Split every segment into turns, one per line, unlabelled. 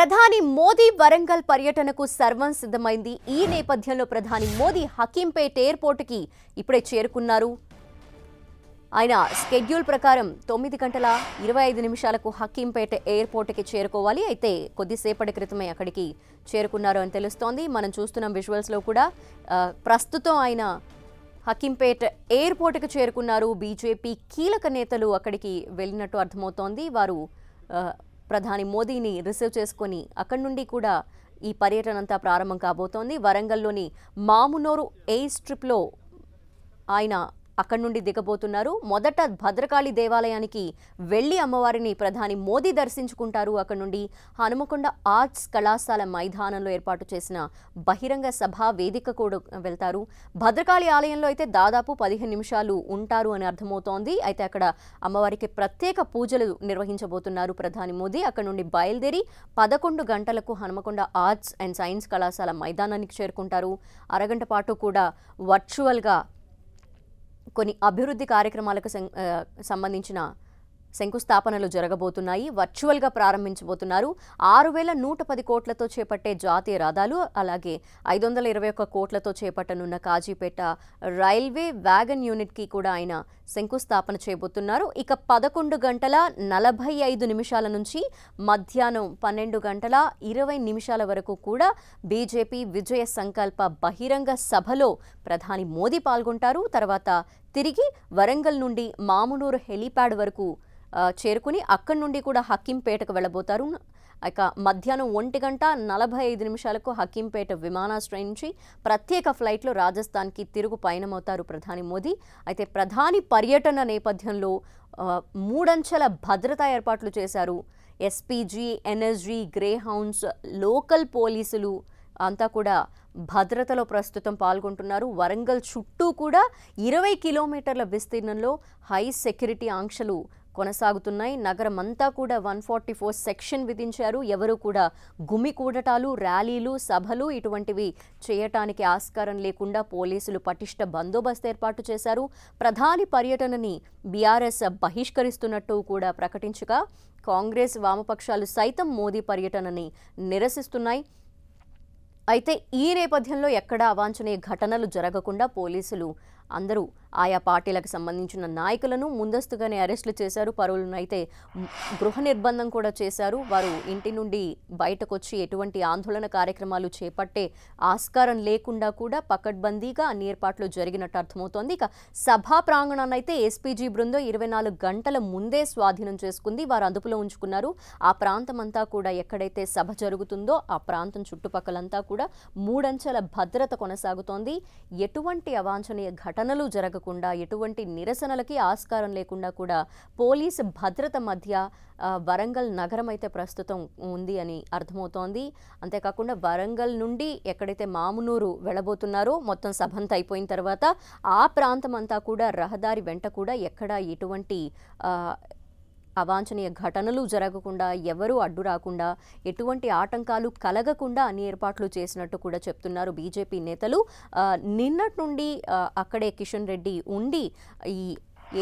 ప్రధాని మోదీ వరంగల్ పర్యటనకు సర్వం సిద్ధమైంది ఈ నేపథ్యంలో ప్రధాని మోదీ హకీంపేట్ ఎయిర్పోర్ట్కి ఇప్పుడే చేరుకున్నారు ఆయన స్కెడ్యూల్ ప్రకారం తొమ్మిది గంటల ఇరవై ఐదు నిమిషాలకు హకీంపేట ఎయిర్పోర్ట్కి చేరుకోవాలి అయితే కొద్దిసేపటి క్రితమే అక్కడికి చేరుకున్నారు అని తెలుస్తోంది మనం చూస్తున్నాం విజువల్స్లో కూడా ప్రస్తుతం ఆయన హకీంపేట్ ఎయిర్పోర్ట్కి చేరుకున్నారు బీజేపీ కీలక నేతలు అక్కడికి వెళ్ళినట్టు అర్థమవుతోంది వారు ప్రధాని మోదీని రిసీవ్ చేసుకుని అక్కడి నుండి కూడా ఈ పర్యటన అంతా ప్రారంభం కాబోతోంది వరంగల్లోని మామునోరు ఎయిర్ స్ట్రిప్లో ఆయన అక్కడి నుండి దిగబోతున్నారు మొదట భద్రకాళి దేవాలయానికి వెళ్లి అమ్మవారిని ప్రధాని మోదీ దర్శించుకుంటారు అక్కడి నుండి హనుమకొండ ఆర్ట్స్ కళాశాల మైదానంలో ఏర్పాటు చేసిన బహిరంగ సభ వేదిక కూడా వెళ్తారు భద్రకాళి ఆలయంలో అయితే దాదాపు పదిహేను నిమిషాలు ఉంటారు అని అర్థమవుతోంది అయితే అక్కడ అమ్మవారికి ప్రత్యేక పూజలు నిర్వహించబోతున్నారు ప్రధాని మోదీ అక్కడి నుండి బయలుదేరి పదకొండు గంటలకు హనుమకొండ ఆర్ట్స్ అండ్ సైన్స్ కళాశాల మైదానానికి చేరుకుంటారు అరగంట పాటు కూడా వర్చువల్గా కొన్ని అభివృద్ధి కార్యక్రమాలకు సంబంధించిన శంకుస్థాపనలు జరగబోతున్నాయి వర్చువల్గా ప్రారంభించబోతున్నారు ఆరు వేల నూట పది కోట్లతో చేపట్టే జాతీయ రథాలు అలాగే ఐదు వందల ఇరవై ఒక్క కోట్లతో చేపట్టనున్న కాజీపేట రైల్వే వ్యాగన్ యూనిట్కి కూడా ఆయన శంకుస్థాపన చేయబోతున్నారు ఇక పదకొండు గంటల నలభై ఐదు నిమిషాల నుంచి మధ్యాహ్నం పన్నెండు గంటల ఇరవై నిమిషాల వరకు కూడా బీజేపీ విజయ సంకల్ప బహిరంగ సభలో ప్రధాని మోదీ పాల్గొంటారు తర్వాత తిరిగి వరంగల్ నుండి మామునూరు హెలీప్యాడ్ వరకు చేరుకుని అక్కడి నుండి కూడా హక్కింపేటకు వెళ్ళబోతారు ఇక మధ్యాహ్నం ఒంటి గంట నలభై ఐదు నిమిషాలకు హకీంపేట విమానాశ్రయం నుంచి ప్రత్యేక ఫ్లైట్లో రాజస్థాన్కి తిరుగు పయనమవుతారు ప్రధాని మోదీ అయితే ప్రధాని పర్యటన నేపథ్యంలో మూడంచెల భద్రతా ఏర్పాట్లు చేశారు ఎస్పీజీ ఎనర్జీ గ్రేహౌండ్స్ లోకల్ పోలీసులు అంతా కూడా భద్రతలో ప్రస్తుతం పాల్గొంటున్నారు వరంగల్ చుట్టూ కూడా ఇరవై కిలోమీటర్ల విస్తీర్ణంలో హై సెక్యూరిటీ ఆంక్షలు కొనసాగుతున్నాయి నగరమంతా కూడా వన్ ఫార్టీ ఫోర్ సెక్షన్ విధించారు ఎవరు కూడా గుమి కూడటాలు ర్యాలీలు సభలు ఇటువంటివి చేయటానికి ఆస్కారం లేకుండా పోలీసులు పటిష్ట బందోబస్తు ఏర్పాటు చేశారు ప్రధాని పర్యటనని బీఆర్ఎస్ బహిష్కరిస్తున్నట్టు కూడా ప్రకటించగా కాంగ్రెస్ వామపక్షాలు సైతం మోదీ పర్యటనని నిరసిస్తున్నాయి అయితే ఈ నేపథ్యంలో ఎక్కడా అవాంఛనీయ ఘటనలు జరగకుండా పోలీసులు అందరూ ఆయా పార్టీలకు సంబంధించిన నాయకులను ముందస్తుగానే అరెస్టులు చేశారు పరువులను అయితే గృహ నిర్బంధం కూడా చేశారు వారు ఇంటి నుండి బయటకు వచ్చి ఎటువంటి ఆందోళన కార్యక్రమాలు చేపట్టే ఆస్కారం లేకుండా కూడా పకడ్బందీగా అన్ని ఏర్పాట్లు జరిగినట్టు అర్థమవుతోంది ఇక సభా ప్రాంగణాన్ని అయితే ఎస్పీజీ బృందం ఇరవై నాలుగు గంటల ముందే స్వాధీనం చేసుకుంది వారు అదుపులో ఉంచుకున్నారు ఆ ప్రాంతం అంతా కూడా ఎక్కడైతే సభ జరుగుతుందో ఆ ప్రాంతం చుట్టుపక్కలంతా కూడా మూడంచెల భద్రత కొనసాగుతోంది ఎటువంటి అవాంఛనీయ ఘటనలు జరగ జరగకుండా ఎటువంటి నిరసనలకి ఆస్కారం లేకుండా కూడా పోలీస్ భద్రత మధ్య వరంగల్ నగరం అయితే ప్రస్తుతం ఉంది అని అర్థమవుతోంది అంతేకాకుండా వరంగల్ నుండి ఎక్కడైతే మామునూరు వెళ్ళబోతున్నారో మొత్తం సభంత అయిపోయిన తర్వాత ఆ ప్రాంతం అంతా కూడా రహదారి వెంట కూడా ఎక్కడ ఎటువంటి అవాంఛనీయ ఘటనలు జరగకుండా ఎవరూ అడ్డు రాకుండా ఎటువంటి ఆటంకాలు కలగకుండా అన్ని ఏర్పాట్లు చేసినట్టు కూడా చెప్తున్నారు బీజేపీ నేతలు నిన్నటి నుండి అక్కడే కిషన్ రెడ్డి ఉండి ఈ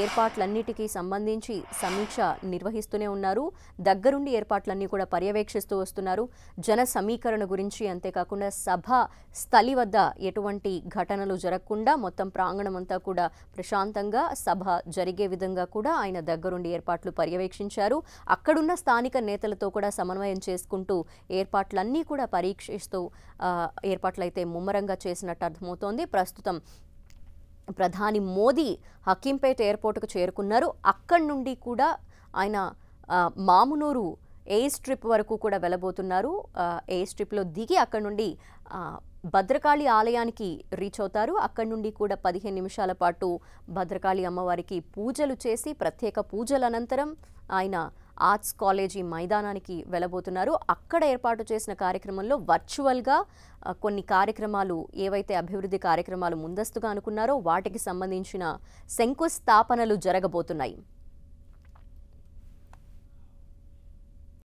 ఏర్పాట్లన్నిటికీ సంబంధించి సమీక్ష నిర్వహిస్తూనే ఉన్నారు దగ్గరుండి ఏర్పాట్లన్నీ కూడా పర్యవేక్షిస్తూ వస్తున్నారు జన సమీకరణ గురించి అంతేకాకుండా సభ స్థలి వద్ద ఎటువంటి ఘటనలు జరగకుండా మొత్తం ప్రాంగణం అంతా కూడా ప్రశాంతంగా సభ జరిగే విధంగా కూడా ఆయన దగ్గరుండి ఏర్పాట్లు పర్యవేక్షించారు అక్కడున్న స్థానిక నేతలతో కూడా సమన్వయం చేసుకుంటూ ఏర్పాట్లన్నీ కూడా పరీక్షిస్తూ ఏర్పాట్లయితే ముమ్మరంగా చేసినట్టు అర్థమవుతోంది ప్రస్తుతం ప్రధాని మోదీ హకీంపేట ఎయిర్పోర్ట్కు చేరుకున్నారు అక్కడి నుండి కూడా ఆయన మామునూరు ఎయిర్ స్ట్రిప్ వరకు కూడా వెళ్ళబోతున్నారు ఎయిర్ స్ట్రిప్లో దిగి అక్కడి నుండి భద్రకాళి ఆలయానికి రీచ్ అవుతారు అక్కడి నుండి కూడా పదిహేను నిమిషాల పాటు భద్రకాళి అమ్మవారికి పూజలు చేసి ప్రత్యేక పూజల అనంతరం ఆయన ఆర్ట్స్ కాలేజీ మైదానానికి వెళ్ళబోతున్నారు అక్కడ ఏర్పాటు చేసిన కార్యక్రమంలో వర్చువల్గా కొన్ని కార్యక్రమాలు ఏవైతే అభివృద్ధి కార్యక్రమాలు ముందస్తుగా అనుకున్నారో వాటికి సంబంధించిన శంకుస్థాపనలు జరగబోతున్నాయి